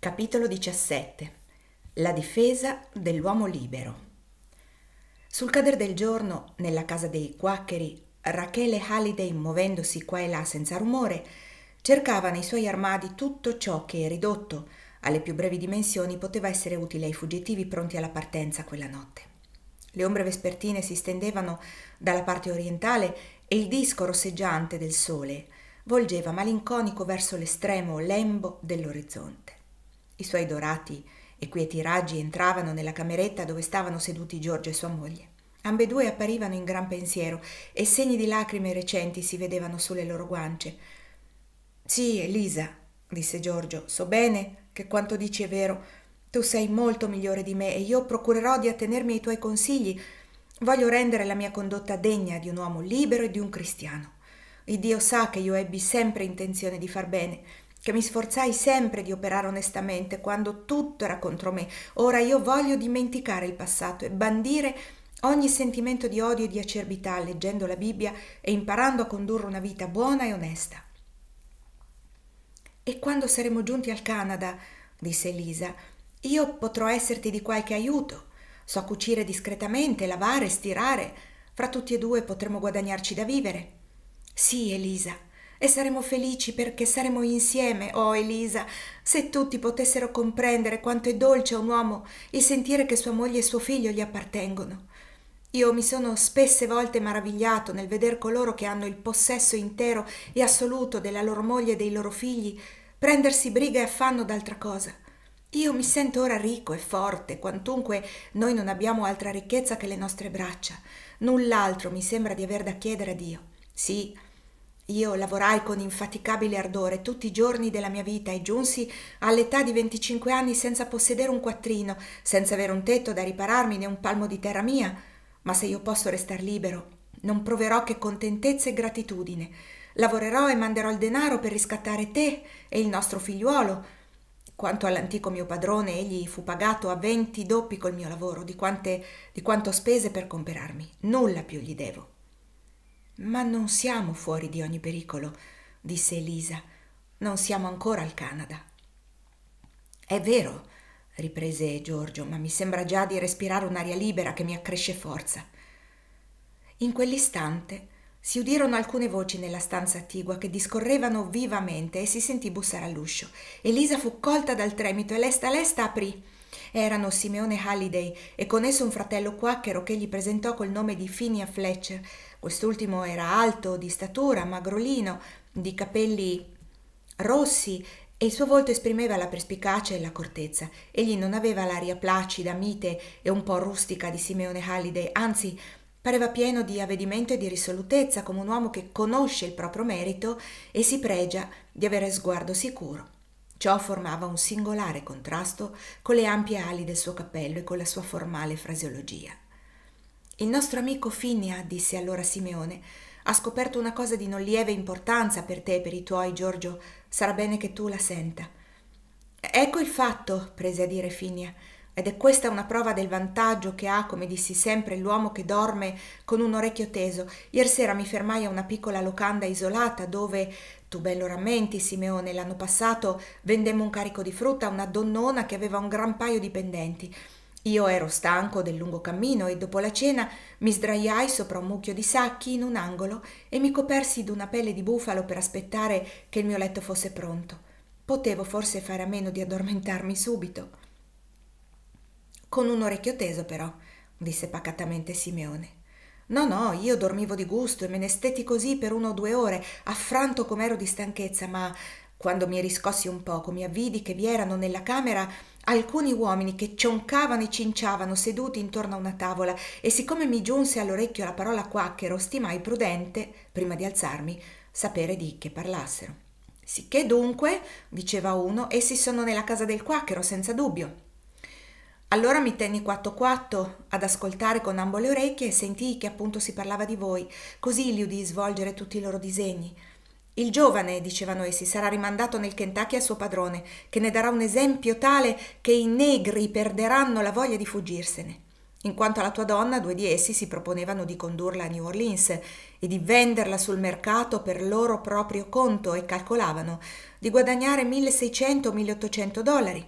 Capitolo 17 La difesa dell'uomo libero Sul cader del giorno, nella casa dei quaccheri, Rachele Halliday, muovendosi qua e là senza rumore, cercava nei suoi armadi tutto ciò che, ridotto alle più brevi dimensioni, poteva essere utile ai fuggitivi pronti alla partenza quella notte. Le ombre vespertine si stendevano dalla parte orientale e il disco rosseggiante del sole volgeva malinconico verso l'estremo lembo dell'orizzonte. I suoi dorati e quieti raggi entravano nella cameretta dove stavano seduti Giorgio e sua moglie. Ambedue apparivano in gran pensiero e segni di lacrime recenti si vedevano sulle loro guance. Sì, Elisa, disse Giorgio, so bene che quanto dici è vero. Tu sei molto migliore di me e io procurerò di attenermi ai tuoi consigli. Voglio rendere la mia condotta degna di un uomo libero e di un cristiano. Il Dio sa che io ebbi sempre intenzione di far bene che mi sforzai sempre di operare onestamente quando tutto era contro me. Ora io voglio dimenticare il passato e bandire ogni sentimento di odio e di acerbità leggendo la Bibbia e imparando a condurre una vita buona e onesta. E quando saremo giunti al Canada, disse Elisa, io potrò esserti di qualche aiuto. So cucire discretamente, lavare, stirare. Fra tutti e due potremo guadagnarci da vivere. Sì, Elisa, e saremo felici perché saremo insieme, oh Elisa, se tutti potessero comprendere quanto è dolce a un uomo il sentire che sua moglie e suo figlio gli appartengono. Io mi sono spesse volte maravigliato nel veder coloro che hanno il possesso intero e assoluto della loro moglie e dei loro figli prendersi briga e affanno d'altra cosa. Io mi sento ora ricco e forte, quantunque noi non abbiamo altra ricchezza che le nostre braccia. Null'altro mi sembra di aver da chiedere a Dio. Sì, io lavorai con infaticabile ardore tutti i giorni della mia vita e giunsi all'età di 25 anni senza possedere un quattrino, senza avere un tetto da ripararmi né un palmo di terra mia. Ma se io posso restar libero, non proverò che contentezza e gratitudine. Lavorerò e manderò il denaro per riscattare te e il nostro figliuolo. Quanto all'antico mio padrone, egli fu pagato a venti doppi col mio lavoro, di, quante, di quanto spese per comperarmi. Nulla più gli devo. Ma non siamo fuori di ogni pericolo, disse Elisa. Non siamo ancora al Canada. È vero, riprese Giorgio, ma mi sembra già di respirare un'aria libera che mi accresce forza. In quell'istante si udirono alcune voci nella stanza attigua che discorrevano vivamente e si sentì bussare all'uscio. Elisa fu colta dal tremito e lesta lesta aprì. Erano Simeone Halliday e con esso un fratello quacchero che gli presentò col nome di Phinia Fletcher, Quest'ultimo era alto, di statura, magrolino, di capelli rossi e il suo volto esprimeva la perspicacia e l'accortezza. Egli non aveva l'aria placida, mite e un po' rustica di Simeone Halliday, anzi pareva pieno di avvedimento e di risolutezza come un uomo che conosce il proprio merito e si pregia di avere sguardo sicuro. Ciò formava un singolare contrasto con le ampie ali del suo cappello e con la sua formale fraseologia. Il nostro amico Finia, disse allora Simeone, ha scoperto una cosa di non lieve importanza per te e per i tuoi, Giorgio. Sarà bene che tu la senta. Ecco il fatto, prese a dire Finia, ed è questa una prova del vantaggio che ha, come dissi sempre, l'uomo che dorme con un orecchio teso. Ieri sera mi fermai a una piccola locanda isolata dove, tu bello rammenti, Simeone, l'anno passato vendemmo un carico di frutta a una donnona che aveva un gran paio di pendenti. Io ero stanco del lungo cammino e dopo la cena mi sdraiai sopra un mucchio di sacchi in un angolo e mi copersi d'una pelle di bufalo per aspettare che il mio letto fosse pronto. Potevo forse fare a meno di addormentarmi subito. Con un orecchio teso, però, disse pacatamente Simeone. No, no, io dormivo di gusto e me ne stetti così per una o due ore, affranto com'ero di stanchezza, ma quando mi riscossi un poco, mi avvidi che vi erano nella camera alcuni uomini che cioncavano e cinciavano seduti intorno a una tavola e siccome mi giunse all'orecchio la parola quacchero, stimai prudente, prima di alzarmi, sapere di che parlassero. Sicché dunque, diceva uno, essi sono nella casa del quacchero, senza dubbio. Allora mi tenni quatto quatto ad ascoltare con ambo le orecchie e sentii che appunto si parlava di voi, così li udii svolgere tutti i loro disegni. Il giovane, dicevano essi, sarà rimandato nel Kentucky a suo padrone, che ne darà un esempio tale che i negri perderanno la voglia di fuggirsene. In quanto alla tua donna, due di essi si proponevano di condurla a New Orleans e di venderla sul mercato per loro proprio conto e calcolavano di guadagnare 1600-1800 dollari.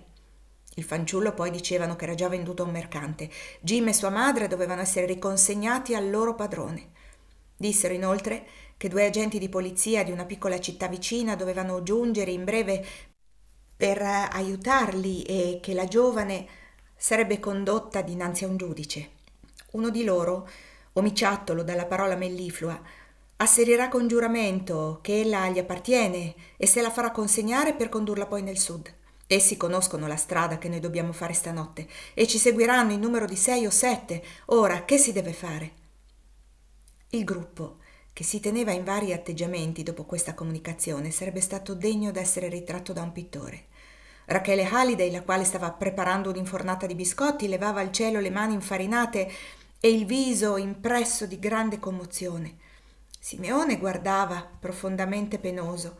Il fanciullo poi dicevano che era già venduto a un mercante. Jim e sua madre dovevano essere riconsegnati al loro padrone. Dissero inoltre che due agenti di polizia di una piccola città vicina dovevano giungere in breve per eh, aiutarli e che la giovane sarebbe condotta dinanzi a un giudice. Uno di loro, omiciattolo dalla parola melliflua, asserirà con giuramento che ella gli appartiene e se la farà consegnare per condurla poi nel sud. Essi conoscono la strada che noi dobbiamo fare stanotte e ci seguiranno in numero di sei o sette. Ora, che si deve fare? Il gruppo che si teneva in vari atteggiamenti dopo questa comunicazione, sarebbe stato degno d'essere ritratto da un pittore. Rachele Halliday, la quale stava preparando un'infornata di biscotti, levava al cielo le mani infarinate e il viso impresso di grande commozione. Simeone guardava, profondamente penoso.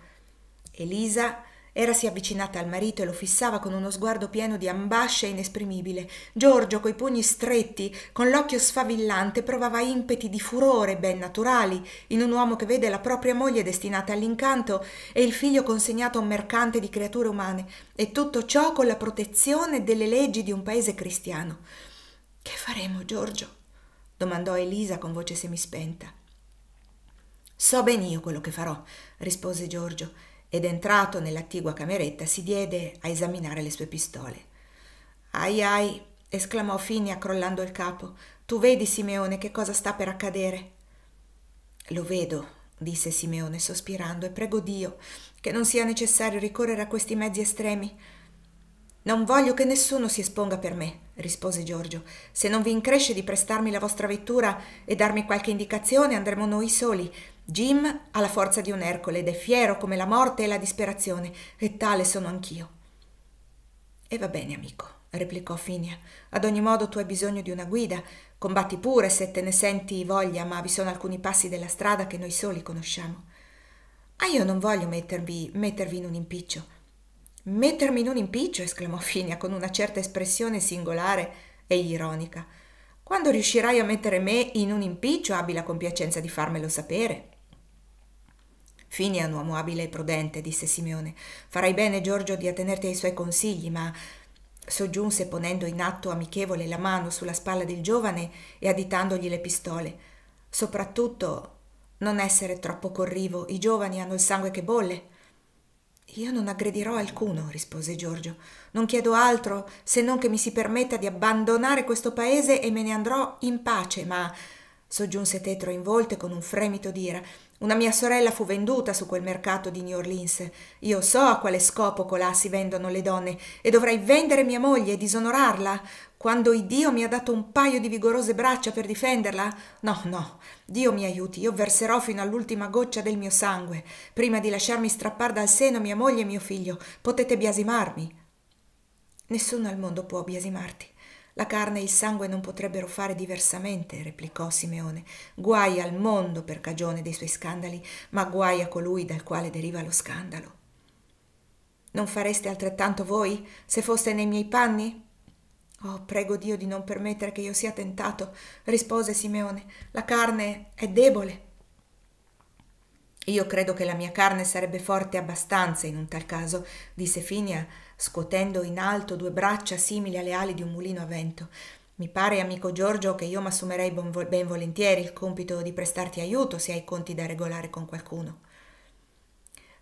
Elisa era si avvicinata al marito e lo fissava con uno sguardo pieno di ambascia inesprimibile. Giorgio, coi pugni stretti, con l'occhio sfavillante, provava impeti di furore ben naturali in un uomo che vede la propria moglie destinata all'incanto e il figlio consegnato a un mercante di creature umane, e tutto ciò con la protezione delle leggi di un paese cristiano. Che faremo, Giorgio? domandò Elisa con voce semispenta. So ben io quello che farò, rispose Giorgio ed entrato nell'attigua cameretta si diede a esaminare le sue pistole. Ai ai, esclamò Finia crollando il capo, tu vedi Simeone che cosa sta per accadere? Lo vedo, disse Simeone sospirando, e prego Dio che non sia necessario ricorrere a questi mezzi estremi. Non voglio che nessuno si esponga per me, rispose Giorgio. Se non vi incresce di prestarmi la vostra vettura e darmi qualche indicazione, andremo noi soli, Jim ha la forza di un Ercole ed è fiero come la morte e la disperazione, e tale sono anch'io. E va bene, amico, replicò Finia. Ad ogni modo tu hai bisogno di una guida. Combatti pure se te ne senti voglia, ma vi sono alcuni passi della strada che noi soli conosciamo. Ma io non voglio mettervi, mettervi in un impiccio. Mettermi in un impiccio, esclamò Finia con una certa espressione singolare e ironica. Quando riuscirai a mettere me in un impiccio, abbi la compiacenza di farmelo sapere. Finian, uomo abile e prudente, disse Simeone. Farai bene, Giorgio, di attenerti ai suoi consigli, ma soggiunse ponendo in atto amichevole la mano sulla spalla del giovane e additandogli le pistole. Soprattutto non essere troppo corrivo, i giovani hanno il sangue che bolle. Io non aggredirò alcuno, rispose Giorgio. Non chiedo altro se non che mi si permetta di abbandonare questo paese e me ne andrò in pace, ma soggiunse Tetro in involte con un fremito d'ira. Una mia sorella fu venduta su quel mercato di New Orleans. Io so a quale scopo colà si vendono le donne e dovrei vendere mia moglie e disonorarla. Quando Dio mi ha dato un paio di vigorose braccia per difenderla? No, no, Dio mi aiuti, io verserò fino all'ultima goccia del mio sangue. Prima di lasciarmi strappar dal seno mia moglie e mio figlio, potete biasimarmi. Nessuno al mondo può biasimarti la carne e il sangue non potrebbero fare diversamente, replicò Simeone. Guai al mondo per cagione dei suoi scandali, ma guai a colui dal quale deriva lo scandalo. Non fareste altrettanto voi, se foste nei miei panni? Oh, prego Dio di non permettere che io sia tentato, rispose Simeone. La carne è debole. Io credo che la mia carne sarebbe forte abbastanza in un tal caso, disse Finia scuotendo in alto due braccia simili alle ali di un mulino a vento. Mi pare, amico Giorgio, che io m'assumerei ben volentieri il compito di prestarti aiuto se hai conti da regolare con qualcuno.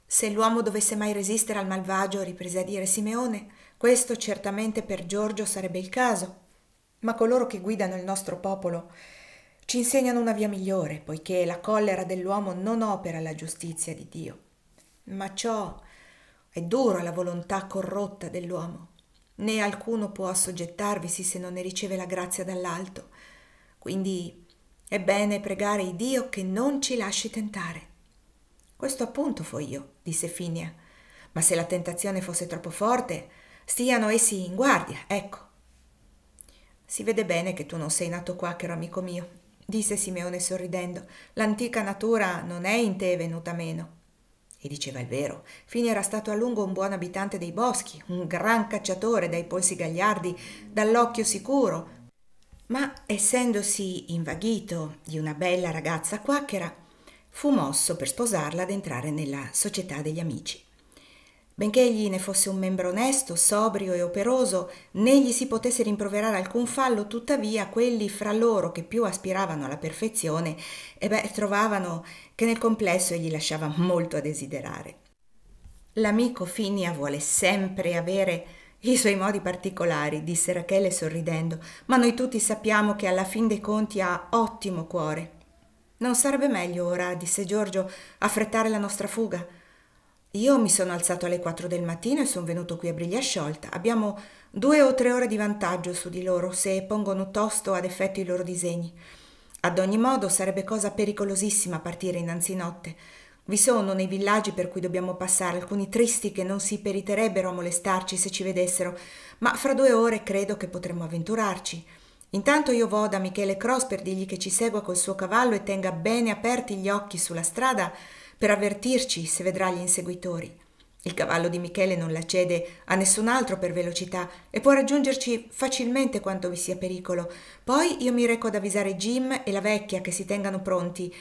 Se l'uomo dovesse mai resistere al malvagio, riprese a dire Simeone, questo certamente per Giorgio sarebbe il caso. Ma coloro che guidano il nostro popolo ci insegnano una via migliore, poiché la collera dell'uomo non opera la giustizia di Dio. Ma ciò è dura la volontà corrotta dell'uomo, né alcuno può assoggettarvisi se non ne riceve la grazia dall'alto. Quindi è bene pregare il Dio che non ci lasci tentare. Questo appunto fo io, disse Finia. Ma se la tentazione fosse troppo forte, stiano essi in guardia, ecco. Si vede bene che tu non sei nato qua, caro amico mio, disse Simeone sorridendo. L'antica natura non è in te venuta meno. E diceva il vero, Fini era stato a lungo un buon abitante dei boschi, un gran cacciatore dai polsi gagliardi, dall'occhio sicuro, ma essendosi invaghito di una bella ragazza quacchera, fu mosso per sposarla ad entrare nella società degli amici. Benché egli ne fosse un membro onesto, sobrio e operoso, né gli si potesse rimproverare alcun fallo, tuttavia quelli fra loro che più aspiravano alla perfezione, e eh beh, trovavano che nel complesso egli lasciava molto a desiderare. L'amico Finia vuole sempre avere i suoi modi particolari, disse Rachele sorridendo, ma noi tutti sappiamo che alla fin dei conti ha ottimo cuore. Non sarebbe meglio ora, disse Giorgio, affrettare la nostra fuga? Io mi sono alzato alle 4 del mattino e sono venuto qui a briglia sciolta. Abbiamo due o tre ore di vantaggio su di loro se pongono tosto ad effetto i loro disegni. Ad ogni modo sarebbe cosa pericolosissima partire innanzi notte. Vi sono nei villaggi per cui dobbiamo passare alcuni tristi che non si periterebbero a molestarci se ci vedessero, ma fra due ore credo che potremmo avventurarci. Intanto io vo da Michele Cross per dirgli che ci segua col suo cavallo e tenga bene aperti gli occhi sulla strada per avvertirci se vedrà gli inseguitori. Il cavallo di Michele non la cede a nessun altro per velocità e può raggiungerci facilmente quanto vi sia pericolo. Poi io mi reco ad avvisare Jim e la vecchia che si tengano pronti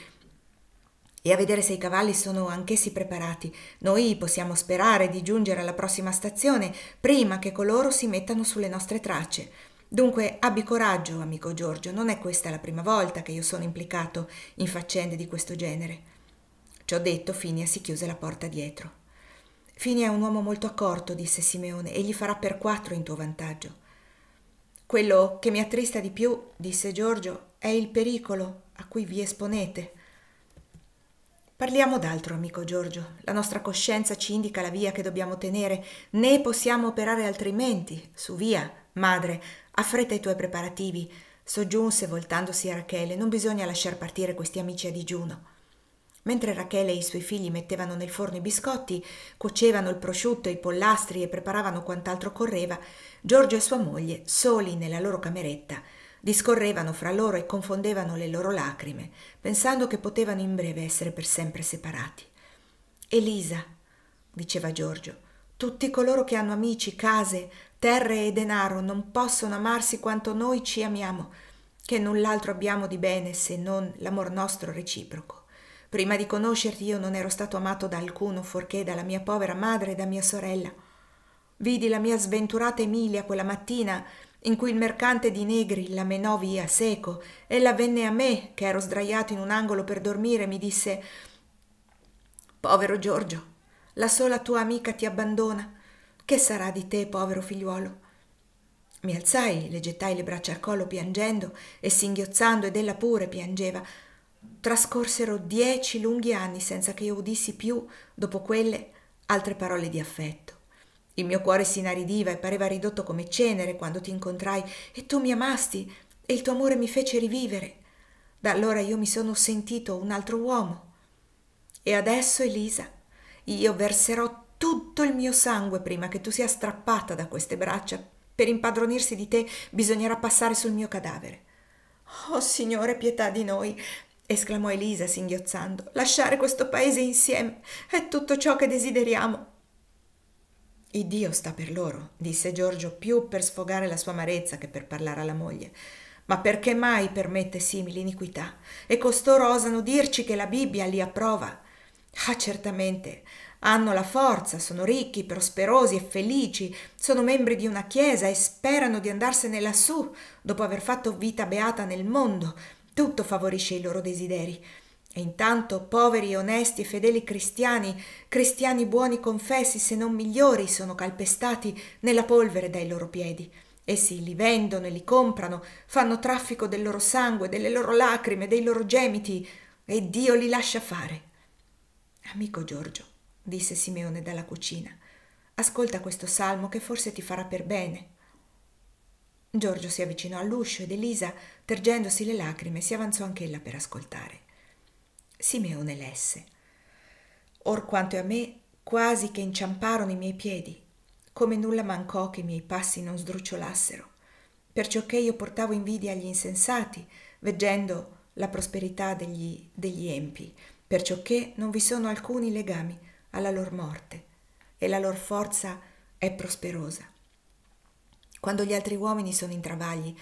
e a vedere se i cavalli sono anch'essi preparati. Noi possiamo sperare di giungere alla prossima stazione prima che coloro si mettano sulle nostre tracce. Dunque abbi coraggio, amico Giorgio, non è questa la prima volta che io sono implicato in faccende di questo genere. Ciò detto, Finia si chiuse la porta dietro. Finia è un uomo molto accorto, disse Simeone, e gli farà per quattro in tuo vantaggio. Quello che mi attrista di più, disse Giorgio, è il pericolo a cui vi esponete. Parliamo d'altro, amico Giorgio. La nostra coscienza ci indica la via che dobbiamo tenere, né possiamo operare altrimenti. Su via, madre, affretta i tuoi preparativi. Soggiunse voltandosi a Rachele, non bisogna lasciar partire questi amici a digiuno. Mentre Rachele e i suoi figli mettevano nel forno i biscotti, cuocevano il prosciutto e i pollastri e preparavano quant'altro correva, Giorgio e sua moglie, soli nella loro cameretta, discorrevano fra loro e confondevano le loro lacrime, pensando che potevano in breve essere per sempre separati. Elisa, diceva Giorgio, tutti coloro che hanno amici, case, terre e denaro non possono amarsi quanto noi ci amiamo, che null'altro abbiamo di bene se non l'amor nostro reciproco. Prima di conoscerti io non ero stato amato da alcuno forché dalla mia povera madre e da mia sorella. Vidi la mia sventurata Emilia quella mattina in cui il mercante di negri la menò via seco. Ella venne a me, che ero sdraiato in un angolo per dormire, e mi disse Povero Giorgio, la sola tua amica ti abbandona. Che sarà di te, povero figliuolo? Mi alzai, le gettai le braccia al collo piangendo e singhiozzando ed ella pure piangeva. Trascorsero dieci lunghi anni senza che io udissi più, dopo quelle, altre parole di affetto. Il mio cuore si inaridiva e pareva ridotto come cenere quando ti incontrai e tu mi amasti e il tuo amore mi fece rivivere. Da allora io mi sono sentito un altro uomo. E adesso, Elisa, io verserò tutto il mio sangue prima che tu sia strappata da queste braccia. Per impadronirsi di te bisognerà passare sul mio cadavere. Oh Signore, pietà di noi, esclamò Elisa singhiozzando. Lasciare questo paese insieme è tutto ciò che desideriamo. Il Dio sta per loro, disse Giorgio più per sfogare la sua amarezza che per parlare alla moglie. Ma perché mai permette simili iniquità? E costoro osano dirci che la Bibbia li approva. Ah, certamente, hanno la forza, sono ricchi, prosperosi e felici, sono membri di una chiesa e sperano di andarsene lassù dopo aver fatto vita beata nel mondo tutto favorisce i loro desideri. E intanto poveri, onesti e fedeli cristiani, cristiani buoni confessi se non migliori, sono calpestati nella polvere dai loro piedi. Essi li vendono e li comprano, fanno traffico del loro sangue, delle loro lacrime, dei loro gemiti, e Dio li lascia fare. Amico Giorgio, disse Simeone dalla cucina, ascolta questo salmo che forse ti farà per bene. Giorgio si avvicinò all'uscio ed Elisa Tergendosi le lacrime, si avanzò anch'ella per ascoltare. Simeone lesse. Or quanto è a me, quasi che inciamparono i miei piedi, come nulla mancò che i miei passi non sdrucciolassero, perciò che io portavo invidia agli insensati, veggendo la prosperità degli, degli empi, perciò che non vi sono alcuni legami alla loro morte, e la loro forza è prosperosa. Quando gli altri uomini sono in travagli,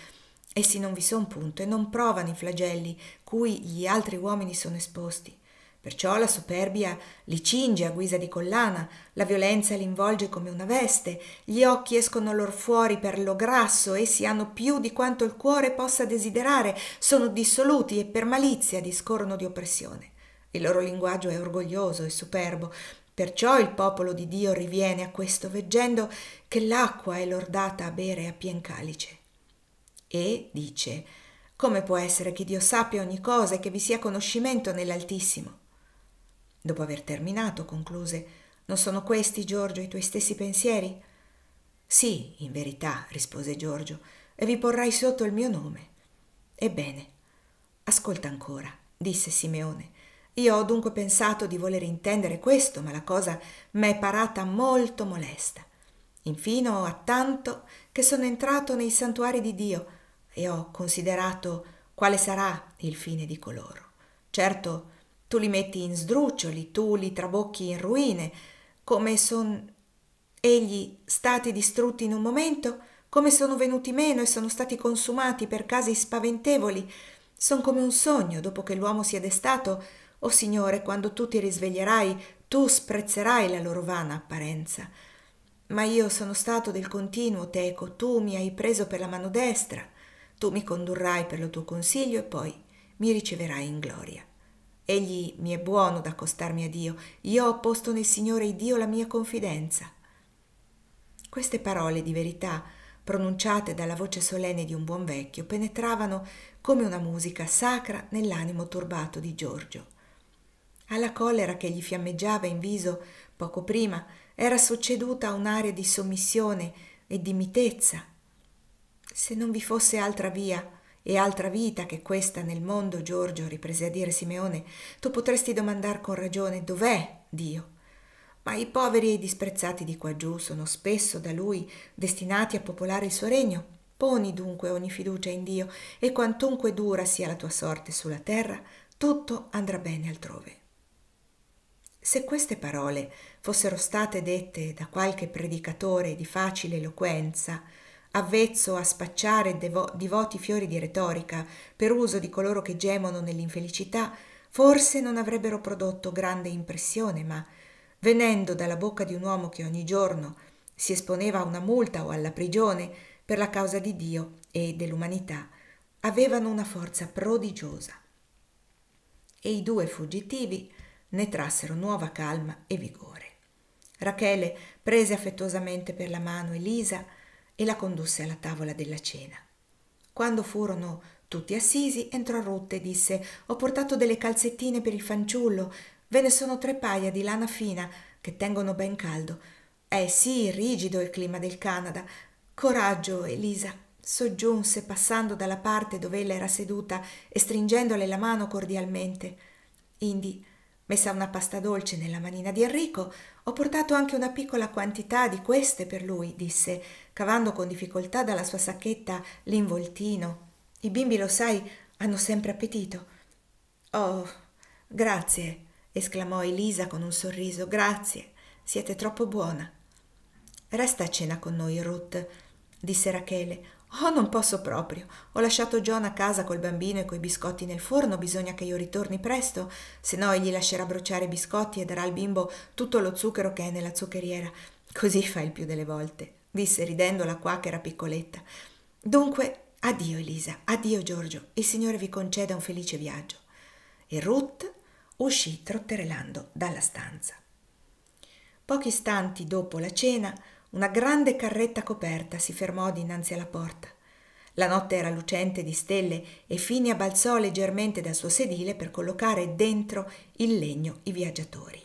Essi non vi son punto e non provano i flagelli cui gli altri uomini sono esposti. Perciò la superbia li cinge a guisa di collana, la violenza li involge come una veste, gli occhi escono lor fuori per lo grasso, essi hanno più di quanto il cuore possa desiderare, sono dissoluti e per malizia discorrono di oppressione. Il loro linguaggio è orgoglioso e superbo, perciò il popolo di Dio riviene a questo veggendo che l'acqua è lordata a bere a pien calice e dice, come può essere che Dio sappia ogni cosa e che vi sia conoscimento nell'Altissimo? Dopo aver terminato, concluse, non sono questi, Giorgio, i tuoi stessi pensieri? Sì, in verità, rispose Giorgio, e vi porrai sotto il mio nome. Ebbene, ascolta ancora, disse Simeone. Io ho dunque pensato di voler intendere questo, ma la cosa m'è parata molto molesta. Infino a tanto che sono entrato nei santuari di Dio e ho considerato quale sarà il fine di coloro. Certo, tu li metti in sdruccioli, tu li trabocchi in ruine, come sono egli stati distrutti in un momento, come sono venuti meno e sono stati consumati per casi spaventevoli, sono come un sogno dopo che l'uomo si è destato. O Signore, quando tu ti risveglierai, tu sprezzerai la loro vana apparenza. Ma io sono stato del continuo teco, tu mi hai preso per la mano destra, tu mi condurrai per lo tuo consiglio e poi mi riceverai in gloria. Egli mi è buono accostarmi a Dio, io ho posto nel Signore Dio la mia confidenza. Queste parole di verità, pronunciate dalla voce solenne di un buon vecchio, penetravano come una musica sacra nell'animo turbato di Giorgio. Alla collera che gli fiammeggiava in viso poco prima era succeduta un'aria di sommissione e di mitezza se non vi fosse altra via e altra vita che questa nel mondo, Giorgio, riprese a dire Simeone, tu potresti domandar con ragione dov'è Dio? Ma i poveri e i disprezzati di quaggiù sono spesso da lui destinati a popolare il suo regno. Poni dunque ogni fiducia in Dio e quantunque dura sia la tua sorte sulla terra, tutto andrà bene altrove. Se queste parole fossero state dette da qualche predicatore di facile eloquenza, avvezzo a spacciare devo- divoti fiori di retorica per uso di coloro che gemono nell'infelicità, forse non avrebbero prodotto grande impressione, ma venendo dalla bocca di un uomo che ogni giorno si esponeva a una multa o alla prigione per la causa di Dio e dell'umanità, avevano una forza prodigiosa. E i due fuggitivi ne trassero nuova calma e vigore. Rachele prese affettuosamente per la mano Elisa e la condusse alla tavola della cena. Quando furono tutti assisi, entrò Rutte e disse Ho portato delle calzettine per il fanciullo, ve ne sono tre paia di lana fina che tengono ben caldo. Eh sì, rigido il clima del Canada. Coraggio, Elisa, soggiunse passando dalla parte dove ella era seduta e stringendole la mano cordialmente. Indi, messa una pasta dolce nella manina di Enrico, ho portato anche una piccola quantità di queste per lui, disse, cavando con difficoltà dalla sua sacchetta l'involtino. I bimbi, lo sai, hanno sempre appetito. Oh, grazie, esclamò Elisa con un sorriso. Grazie, siete troppo buona. Resta a cena con noi, Ruth, disse Rachele. Oh, non posso proprio. Ho lasciato John a casa col bambino e coi biscotti nel forno, bisogna che io ritorni presto, se no egli lascerà bruciare i biscotti e darà al bimbo tutto lo zucchero che è nella zuccheriera. Così fa il più delle volte, disse ridendo la che era piccoletta. Dunque, addio Elisa, addio Giorgio, il Signore vi conceda un felice viaggio. E Ruth uscì trotterellando dalla stanza. Pochi istanti dopo la cena, una grande carretta coperta si fermò dinanzi alla porta. La notte era lucente di stelle e Finia balzò leggermente dal suo sedile per collocare dentro il legno i viaggiatori.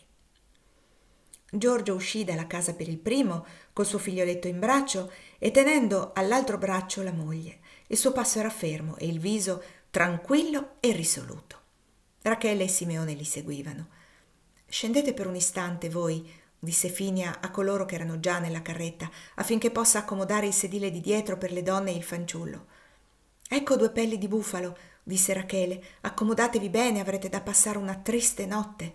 Giorgio uscì dalla casa per il primo, col suo figlioletto in braccio e tenendo all'altro braccio la moglie. Il suo passo era fermo e il viso tranquillo e risoluto. Rachele e Simeone li seguivano. Scendete per un istante voi, disse Finia a coloro che erano già nella carretta, affinché possa accomodare il sedile di dietro per le donne e il fanciullo. Ecco due pelli di bufalo, disse Rachele, accomodatevi bene, avrete da passare una triste notte.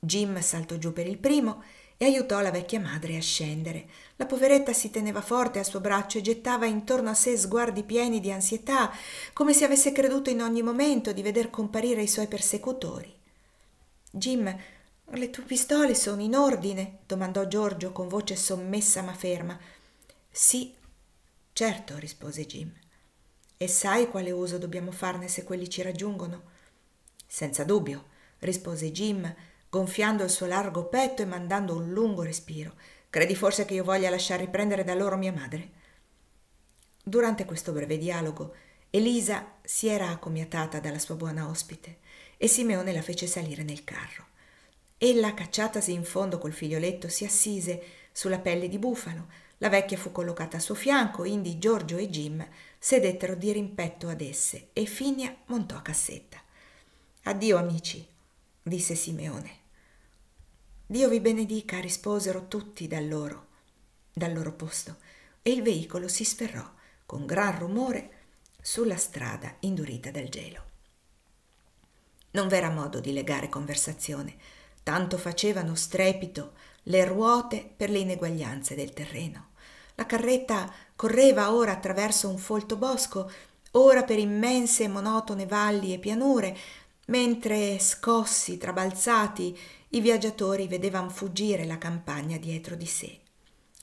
Jim saltò giù per il primo e aiutò la vecchia madre a scendere. La poveretta si teneva forte al suo braccio e gettava intorno a sé sguardi pieni di ansietà, come se avesse creduto in ogni momento di veder comparire i suoi persecutori. Jim le tue pistole sono in ordine? domandò Giorgio con voce sommessa ma ferma. Sì, certo, rispose Jim. E sai quale uso dobbiamo farne se quelli ci raggiungono? Senza dubbio, rispose Jim, gonfiando il suo largo petto e mandando un lungo respiro. Credi forse che io voglia lasciar riprendere da loro mia madre? Durante questo breve dialogo, Elisa si era accomiatata dalla sua buona ospite e Simeone la fece salire nel carro. Ella, cacciatasi in fondo col figlioletto, si assise sulla pelle di bufalo. La vecchia fu collocata a suo fianco, indi Giorgio e Jim sedettero di rimpetto ad esse e Finia montò a cassetta. Addio amici, disse Simeone. Dio vi benedica, risposero tutti dal loro, dal loro posto, e il veicolo si sferrò con gran rumore sulla strada indurita dal gelo. Non v'era modo di legare conversazione tanto facevano strepito le ruote per le ineguaglianze del terreno. La carretta correva ora attraverso un folto bosco, ora per immense e monotone valli e pianure, mentre scossi, trabalzati, i viaggiatori vedevano fuggire la campagna dietro di sé.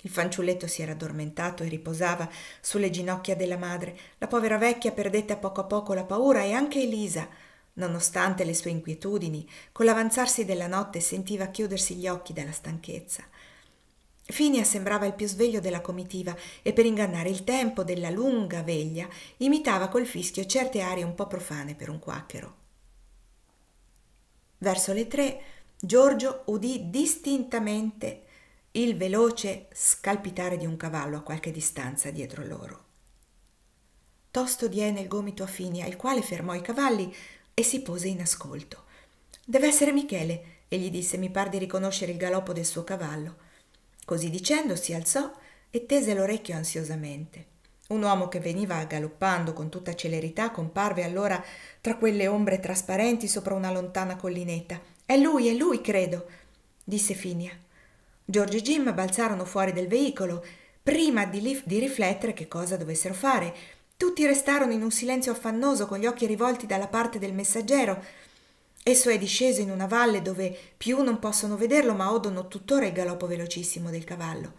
Il fanciulletto si era addormentato e riposava sulle ginocchia della madre. La povera vecchia perdette a poco a poco la paura e anche Elisa, Nonostante le sue inquietudini, con l'avanzarsi della notte sentiva chiudersi gli occhi dalla stanchezza. Finia sembrava il più sveglio della comitiva e per ingannare il tempo della lunga veglia imitava col fischio certe arie un po' profane per un quacchero. Verso le tre Giorgio udì distintamente il veloce scalpitare di un cavallo a qualche distanza dietro loro. Tosto diede il gomito a Finia, il quale fermò i cavalli, e si pose in ascolto. Deve essere Michele, egli disse, mi par di riconoscere il galoppo del suo cavallo. Così dicendo si alzò e tese l'orecchio ansiosamente. Un uomo che veniva galoppando con tutta celerità comparve allora tra quelle ombre trasparenti sopra una lontana collinetta. È lui, è lui, credo, disse Finia. Giorgio e Jim balzarono fuori del veicolo, prima di, di riflettere che cosa dovessero fare tutti restarono in un silenzio affannoso con gli occhi rivolti dalla parte del messaggero. Esso è disceso in una valle dove più non possono vederlo, ma odono tuttora il galoppo velocissimo del cavallo.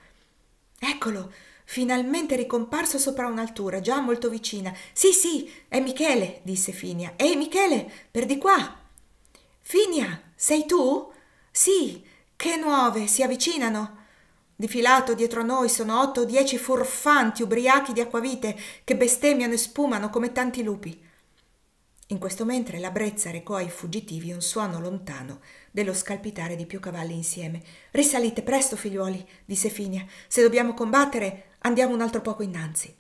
Eccolo, finalmente ricomparso sopra un'altura già molto vicina. Sì, sì, è Michele, disse Finia. Ehi Michele, per di qua. Finia, sei tu? Sì, che nuove, si avvicinano. Di filato dietro noi sono otto o dieci furfanti ubriachi di acquavite che bestemmiano e spumano come tanti lupi. In questo mentre la brezza recò ai fuggitivi un suono lontano dello scalpitare di più cavalli insieme. Risalite presto, figliuoli, disse Finia. Se dobbiamo combattere, andiamo un altro poco innanzi.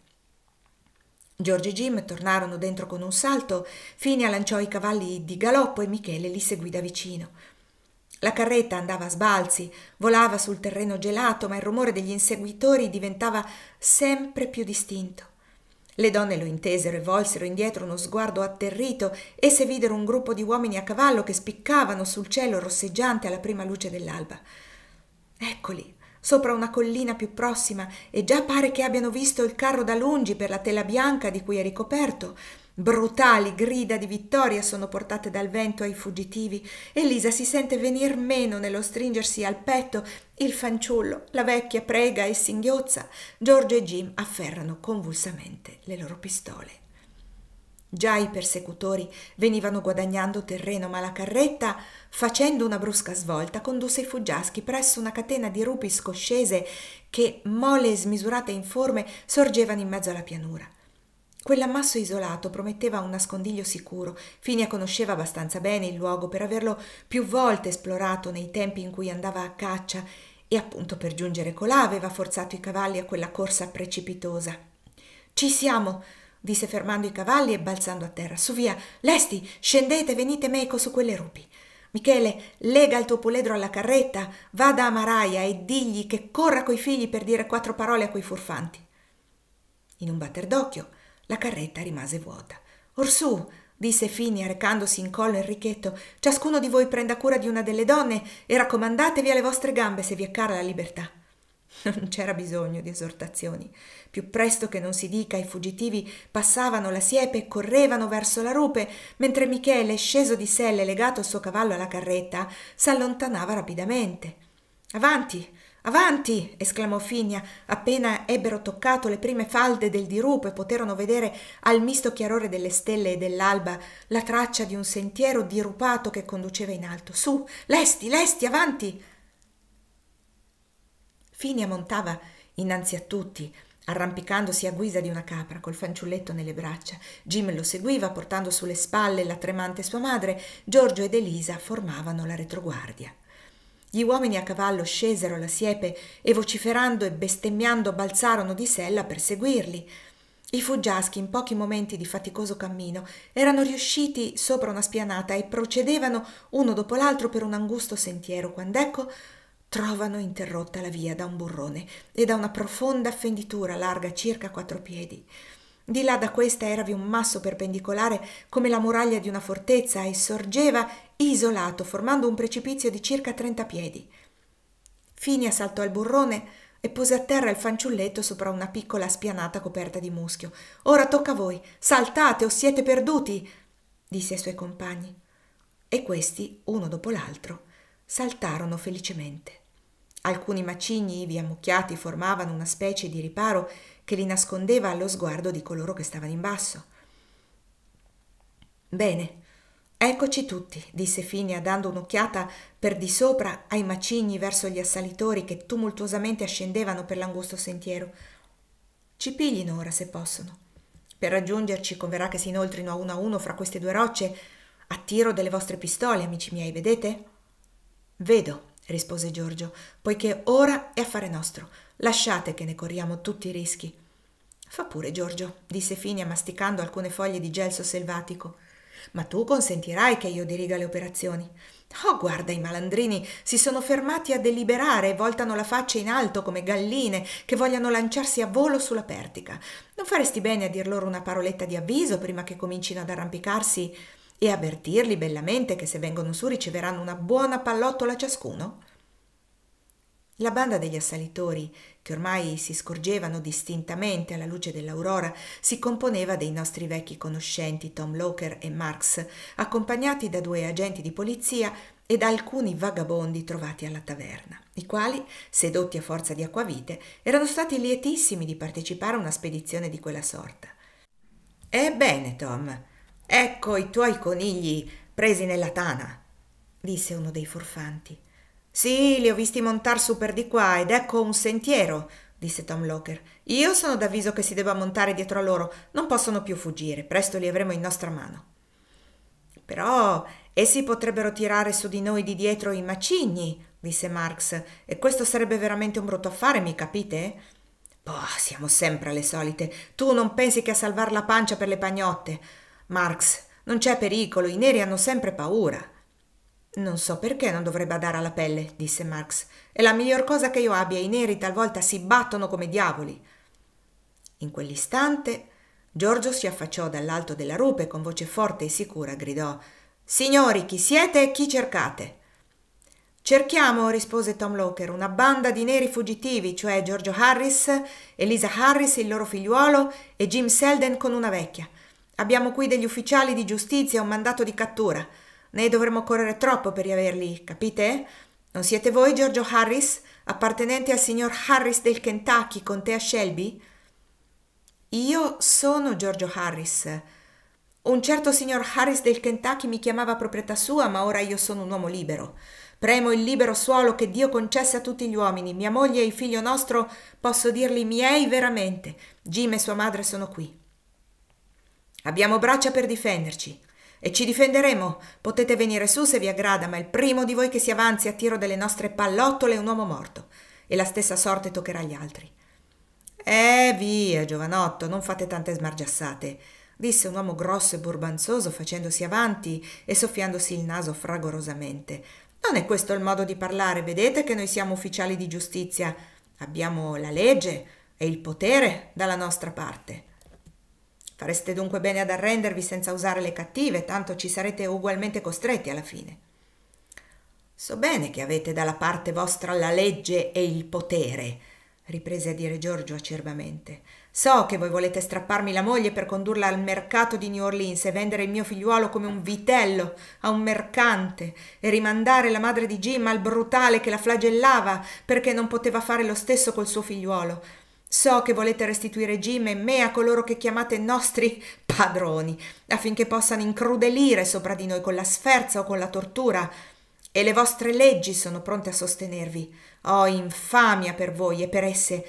Giorgio e Jim tornarono dentro con un salto, Finia lanciò i cavalli di galoppo e Michele li seguì da vicino. La carretta andava a sbalzi, volava sul terreno gelato, ma il rumore degli inseguitori diventava sempre più distinto. Le donne lo intesero e volsero indietro uno sguardo atterrito e se videro un gruppo di uomini a cavallo che spiccavano sul cielo rosseggiante alla prima luce dell'alba. Eccoli, sopra una collina più prossima, e già pare che abbiano visto il carro da lungi per la tela bianca di cui è ricoperto, Brutali grida di vittoria sono portate dal vento ai fuggitivi. Elisa si sente venir meno nello stringersi al petto il fanciullo, la vecchia prega e singhiozza. Giorgio e Jim afferrano convulsamente le loro pistole. Già i persecutori venivano guadagnando terreno, ma la carretta, facendo una brusca svolta, condusse i fuggiaschi presso una catena di rupi scoscese che, mole e smisurate in forme, sorgevano in mezzo alla pianura. Quell'ammasso isolato prometteva un nascondiglio sicuro. Finia conosceva abbastanza bene il luogo per averlo più volte esplorato nei tempi in cui andava a caccia e appunto per giungere colà aveva forzato i cavalli a quella corsa precipitosa. Ci siamo! disse fermando i cavalli e balzando a terra. Su via, lesti, scendete, venite meco su quelle rupi. Michele, lega il tuo puledro alla carretta, vada a Maraia e digli che corra coi figli per dire quattro parole a quei furfanti. In un batter d'occhio, la carretta rimase vuota. Orsù, disse Fini arcandosi in collo Enrichetto, ciascuno di voi prenda cura di una delle donne e raccomandatevi alle vostre gambe se vi è cara la libertà. Non c'era bisogno di esortazioni. Più presto che non si dica, i fuggitivi passavano la siepe e correvano verso la rupe, mentre Michele, sceso di selle legato il suo cavallo alla carretta, s'allontanava rapidamente. Avanti! Avanti! esclamò Finia, appena ebbero toccato le prime falde del dirupo e poterono vedere al misto chiarore delle stelle e dell'alba la traccia di un sentiero dirupato che conduceva in alto. Su, lesti, lesti, avanti! Finia montava innanzi a tutti, arrampicandosi a guisa di una capra col fanciulletto nelle braccia. Jim lo seguiva, portando sulle spalle la tremante sua madre. Giorgio ed Elisa formavano la retroguardia. Gli uomini a cavallo scesero la siepe e vociferando e bestemmiando balzarono di sella per seguirli. I fuggiaschi, in pochi momenti di faticoso cammino, erano riusciti sopra una spianata e procedevano uno dopo l'altro per un angusto sentiero, quando ecco trovano interrotta la via da un burrone e da una profonda fenditura larga circa quattro piedi. Di là da questa eravi un masso perpendicolare come la muraglia di una fortezza e sorgeva isolato, formando un precipizio di circa 30 piedi. Finia saltò al burrone e pose a terra il fanciulletto sopra una piccola spianata coperta di muschio. Ora tocca a voi, saltate o siete perduti, disse ai suoi compagni. E questi, uno dopo l'altro, saltarono felicemente. Alcuni macigni ivi ammucchiati formavano una specie di riparo che li nascondeva allo sguardo di coloro che stavano in basso. Bene, Eccoci tutti, disse Finia, dando un'occhiata per di sopra ai macigni verso gli assalitori che tumultuosamente ascendevano per l'angusto sentiero. Ci piglino ora se possono. Per raggiungerci converrà che si inoltrino a uno a uno fra queste due rocce. A tiro delle vostre pistole, amici miei, vedete? Vedo, rispose Giorgio, poiché ora è affare nostro. Lasciate che ne corriamo tutti i rischi. Fa pure, Giorgio, disse Finia masticando alcune foglie di gelso selvatico ma tu consentirai che io diriga le operazioni. Oh, guarda, i malandrini si sono fermati a deliberare e voltano la faccia in alto come galline che vogliano lanciarsi a volo sulla pertica. Non faresti bene a dir loro una paroletta di avviso prima che comincino ad arrampicarsi e avvertirli bellamente che se vengono su riceveranno una buona pallottola ciascuno? La banda degli assalitori che ormai si scorgevano distintamente alla luce dell'aurora, si componeva dei nostri vecchi conoscenti Tom Loker e Marx, accompagnati da due agenti di polizia e da alcuni vagabondi trovati alla taverna, i quali, sedotti a forza di acquavite, erano stati lietissimi di partecipare a una spedizione di quella sorta. Ebbene, Tom, ecco i tuoi conigli presi nella tana, disse uno dei furfanti. Sì, li ho visti montar su per di qua ed ecco un sentiero, disse Tom Locker. Io sono d'avviso che si debba montare dietro a loro, non possono più fuggire, presto li avremo in nostra mano. Però essi potrebbero tirare su di noi di dietro i macigni, disse Marx, e questo sarebbe veramente un brutto affare, mi capite? Boh, siamo sempre alle solite. Tu non pensi che a salvar la pancia per le pagnotte. Marx, non c'è pericolo, i neri hanno sempre paura. Non so perché non dovrebbe dare alla pelle, disse Marx. È la miglior cosa che io abbia. I neri talvolta si battono come diavoli. In quell'istante Giorgio si affacciò dall'alto della rupe e con voce forte e sicura gridò Signori, chi siete e chi cercate? Cerchiamo, rispose Tom Loker, una banda di neri fuggitivi, cioè Giorgio Harris, Elisa Harris, il loro figliuolo, e Jim Selden con una vecchia. Abbiamo qui degli ufficiali di giustizia e un mandato di cattura. Noi dovremmo correre troppo per riaverli, capite? Non siete voi Giorgio Harris, appartenente al signor Harris del Kentucky, con te Shelby? Io sono Giorgio Harris. Un certo signor Harris del Kentucky mi chiamava proprietà sua, ma ora io sono un uomo libero. Premo il libero suolo che Dio concesse a tutti gli uomini. Mia moglie e il figlio nostro, posso dirli miei veramente. Jim e sua madre sono qui. Abbiamo braccia per difenderci. E ci difenderemo. Potete venire su se vi aggrada, ma il primo di voi che si avanzi a tiro delle nostre pallottole è un uomo morto. E la stessa sorte toccherà agli altri. Eh, via, giovanotto, non fate tante smargiassate, disse un uomo grosso e burbanzoso facendosi avanti e soffiandosi il naso fragorosamente. Non è questo il modo di parlare, vedete che noi siamo ufficiali di giustizia. Abbiamo la legge e il potere dalla nostra parte. Fareste dunque bene ad arrendervi senza usare le cattive, tanto ci sarete ugualmente costretti alla fine. So bene che avete dalla parte vostra la legge e il potere, riprese a dire Giorgio acerbamente. So che voi volete strapparmi la moglie per condurla al mercato di New Orleans e vendere il mio figliuolo come un vitello a un mercante e rimandare la madre di Jim al brutale che la flagellava perché non poteva fare lo stesso col suo figliuolo. So che volete restituire Jim e me a coloro che chiamate nostri padroni, affinché possano incrudelire sopra di noi con la sferza o con la tortura. E le vostre leggi sono pronte a sostenervi. Oh, infamia per voi e per esse,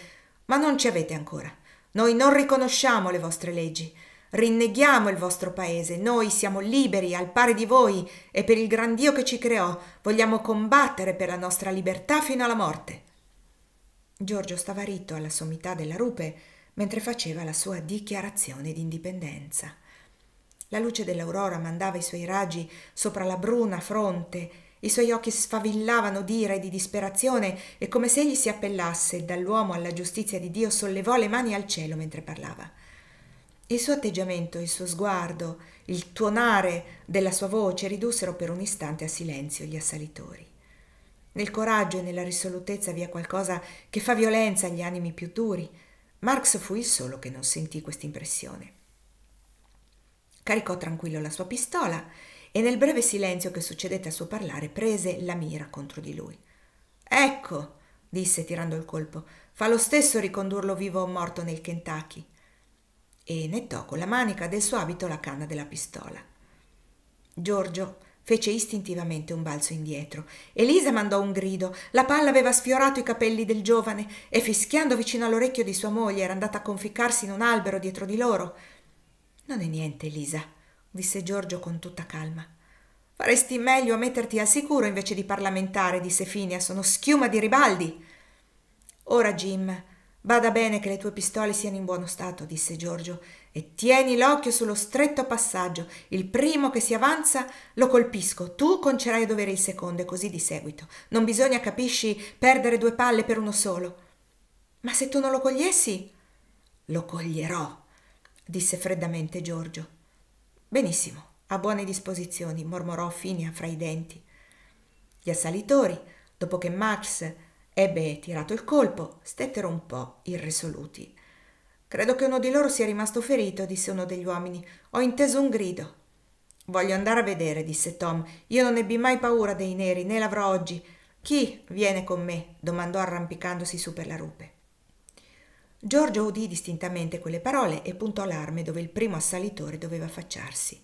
ma non ci avete ancora. Noi non riconosciamo le vostre leggi. Rinneghiamo il vostro paese, noi siamo liberi al pari di voi e per il gran Dio che ci creò vogliamo combattere per la nostra libertà fino alla morte. Giorgio stava ritto alla sommità della rupe mentre faceva la sua dichiarazione di indipendenza. La luce dell'aurora mandava i suoi raggi sopra la bruna fronte, i suoi occhi sfavillavano d'ira e di disperazione e come se egli si appellasse dall'uomo alla giustizia di Dio sollevò le mani al cielo mentre parlava. Il suo atteggiamento, il suo sguardo, il tuonare della sua voce ridussero per un istante a silenzio gli assalitori. Nel coraggio e nella risolutezza vi è qualcosa che fa violenza agli animi più duri. Marx fu il solo che non sentì questa impressione. Caricò tranquillo la sua pistola e nel breve silenzio che succedette al suo parlare prese la mira contro di lui. Ecco, disse tirando il colpo, fa lo stesso ricondurlo vivo o morto nel Kentucky. E nettò con la manica del suo abito la canna della pistola. Giorgio Fece istintivamente un balzo indietro. Elisa mandò un grido. La palla aveva sfiorato i capelli del giovane e fischiando vicino all'orecchio di sua moglie era andata a conficcarsi in un albero dietro di loro. Non è niente, Elisa, disse Giorgio con tutta calma. Faresti meglio a metterti al sicuro invece di parlamentare, disse Finia. Sono schiuma di ribaldi. Ora, Jim, bada bene che le tue pistole siano in buono stato, disse Giorgio e tieni l'occhio sullo stretto passaggio. Il primo che si avanza lo colpisco, tu concerai a dovere il secondo e così di seguito. Non bisogna, capisci, perdere due palle per uno solo. Ma se tu non lo cogliessi? Lo coglierò, disse freddamente Giorgio. Benissimo, a buone disposizioni, mormorò Finia fra i denti. Gli assalitori, dopo che Max ebbe tirato il colpo, stettero un po' irresoluti Credo che uno di loro sia rimasto ferito, disse uno degli uomini. Ho inteso un grido. Voglio andare a vedere, disse Tom. Io non ebbi mai paura dei neri, né l'avrò oggi. Chi viene con me? domandò arrampicandosi su per la rupe. Giorgio udì distintamente quelle parole e puntò l'arme dove il primo assalitore doveva affacciarsi.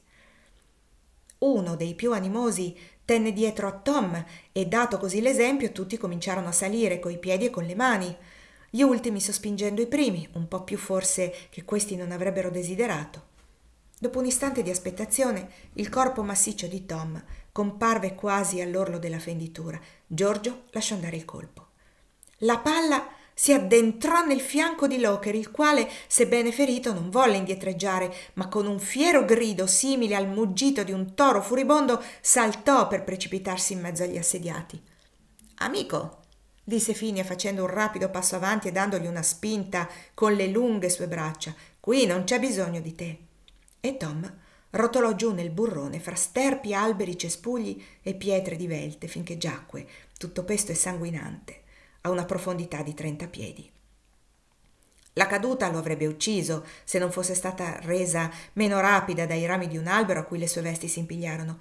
Uno dei più animosi tenne dietro a Tom e dato così l'esempio tutti cominciarono a salire coi piedi e con le mani gli ultimi sospingendo i primi, un po' più forse che questi non avrebbero desiderato. Dopo un istante di aspettazione, il corpo massiccio di Tom comparve quasi all'orlo della fenditura. Giorgio lasciò andare il colpo. La palla si addentrò nel fianco di Loker, il quale, sebbene ferito, non volle indietreggiare, ma con un fiero grido simile al muggito di un toro furibondo saltò per precipitarsi in mezzo agli assediati. Amico, disse Finia facendo un rapido passo avanti e dandogli una spinta con le lunghe sue braccia. Qui non c'è bisogno di te. E Tom rotolò giù nel burrone fra sterpi, alberi, cespugli e pietre divelte finché giacque, tutto pesto e sanguinante, a una profondità di trenta piedi. La caduta lo avrebbe ucciso se non fosse stata resa meno rapida dai rami di un albero a cui le sue vesti si impigliarono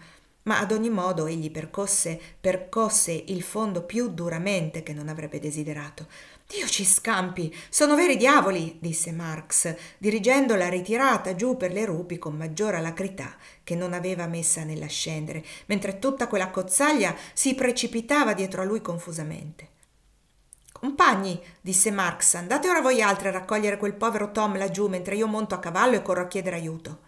ma ad ogni modo egli percosse, percosse il fondo più duramente che non avrebbe desiderato. Dio ci scampi, sono veri diavoli, disse Marx, dirigendo la ritirata giù per le rupi con maggior alacrità che non aveva messa nell'ascendere, mentre tutta quella cozzaglia si precipitava dietro a lui confusamente. Compagni, disse Marx, andate ora voi altri a raccogliere quel povero Tom laggiù mentre io monto a cavallo e corro a chiedere aiuto.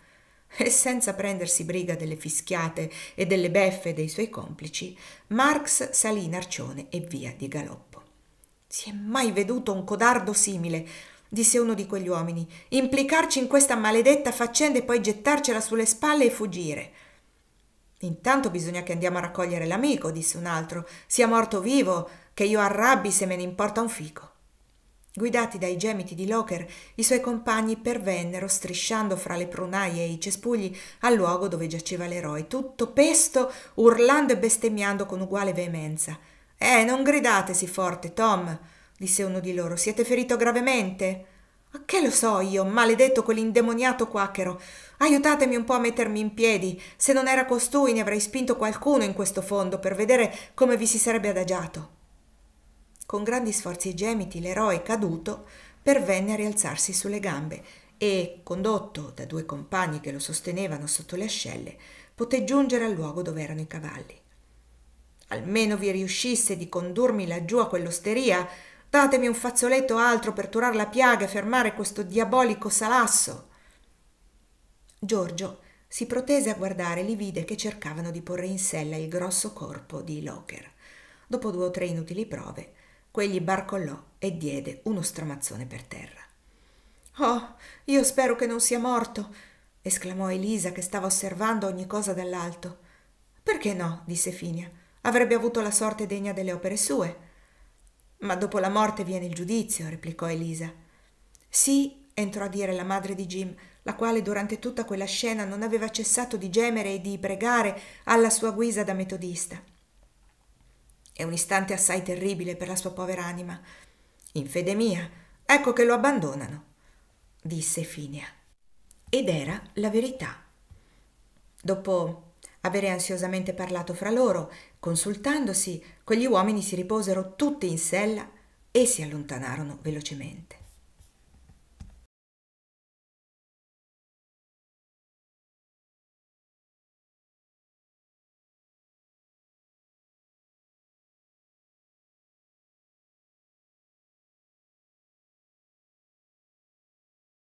E senza prendersi briga delle fischiate e delle beffe dei suoi complici, Marx salì in arcione e via di galoppo. Si è mai veduto un codardo simile, disse uno di quegli uomini, implicarci in questa maledetta faccenda e poi gettarcela sulle spalle e fuggire. Intanto bisogna che andiamo a raccogliere l'amico, disse un altro, sia morto vivo, che io arrabbi se me ne importa un fico. Guidati dai gemiti di Loker, i suoi compagni pervennero strisciando fra le prunaie e i cespugli al luogo dove giaceva l'eroe, tutto pesto, urlando e bestemmiando con uguale veemenza. Eh, non gridate sì forte, Tom, disse uno di loro, siete ferito gravemente? A che lo so io, maledetto quell'indemoniato quacchero. Aiutatemi un po' a mettermi in piedi. Se non era costui, ne avrei spinto qualcuno in questo fondo per vedere come vi si sarebbe adagiato. Con grandi sforzi e gemiti l'eroe caduto pervenne a rialzarsi sulle gambe e, condotto da due compagni che lo sostenevano sotto le ascelle, poté giungere al luogo dove erano i cavalli. Almeno vi riuscisse di condurmi laggiù a quell'osteria, datemi un fazzoletto o altro per turar la piaga e fermare questo diabolico salasso. Giorgio si protese a guardare li vide che cercavano di porre in sella il grosso corpo di Locker. Dopo due o tre inutili prove, Quegli barcollò e diede uno stramazzone per terra. Oh, io spero che non sia morto! esclamò Elisa che stava osservando ogni cosa dall'alto. Perché no? disse Finia. Avrebbe avuto la sorte degna delle opere sue. Ma dopo la morte viene il giudizio, replicò Elisa. Sì, entrò a dire la madre di Jim, la quale durante tutta quella scena non aveva cessato di gemere e di pregare alla sua guisa da metodista. È un istante assai terribile per la sua povera anima. In fede mia, ecco che lo abbandonano, disse Finia. Ed era la verità. Dopo avere ansiosamente parlato fra loro, consultandosi, quegli uomini si riposero tutti in sella e si allontanarono velocemente.